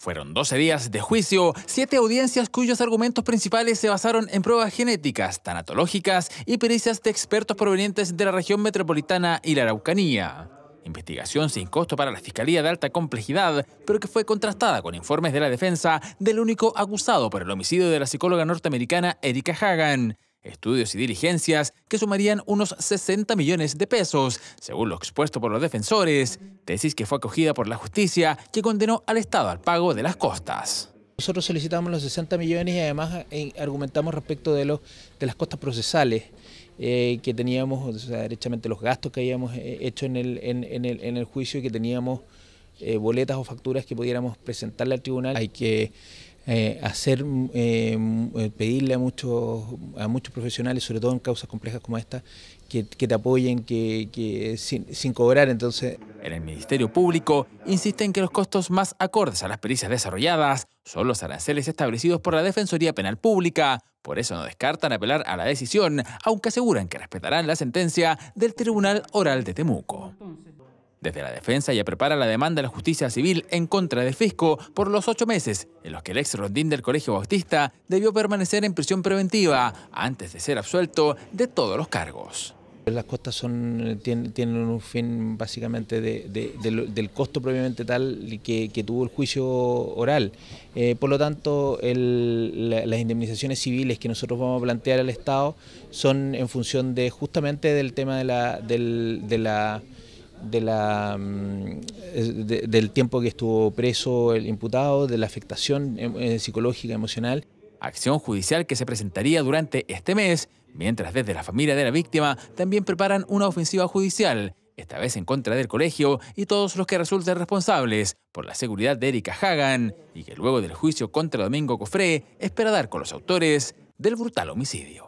Fueron 12 días de juicio, 7 audiencias cuyos argumentos principales se basaron en pruebas genéticas, tanatológicas y pericias de expertos provenientes de la región metropolitana y la Araucanía. Investigación sin costo para la Fiscalía de alta complejidad, pero que fue contrastada con informes de la defensa del único acusado por el homicidio de la psicóloga norteamericana Erika Hagan, estudios y diligencias que sumarían unos 60 millones de pesos, según lo expuesto por los defensores, tesis que fue acogida por la justicia que condenó al Estado al pago de las costas. Nosotros solicitamos los 60 millones y además eh, argumentamos respecto de, los, de las costas procesales eh, que teníamos, o sea, derechamente los gastos que habíamos eh, hecho en el, en, el, juicio y que teníamos boletas o facturas que pudiéramos presentarle al tribunal. Hay que eh, hacer eh, eh, pedirle a muchos, a muchos profesionales, sobre todo en causas complejas como esta, que, te apoyen, que, sin, cobrar entonces. En el Ministerio Público insisten que los costos más acordes a las pericias desarrolladas son los aranceles establecidos por la Defensoría Penal Pública. Por eso no descartan apelar a la decisión, aunque aseguran que respetarán la sentencia del Tribunal Oral de Temuco. Desde la defensa ya prepara la demanda de la justicia civil en contra de Fisco por los ocho meses en los que el ex rondín del Colegio Bautista debió permanecer en prisión preventiva antes de ser absuelto de todos los cargos. Las costas tienen, un fin básicamente del costo propiamente tal que, tuvo el juicio oral. Eh, por lo tanto, las indemnizaciones civiles que nosotros vamos a plantear al Estado son en función de justamente del tema de la Mm, del tiempo que estuvo preso el imputado, de la afectación em, eh, psicológica, emocional. Acción judicial que se presentaría durante este mes, mientras desde la familia de la víctima también preparan una ofensiva judicial, esta vez en contra del colegio y todos los que resulten responsables por la seguridad de Erika Hagan, y que luego del juicio contra Domingo Cofré espera dar con los autores del brutal homicidio.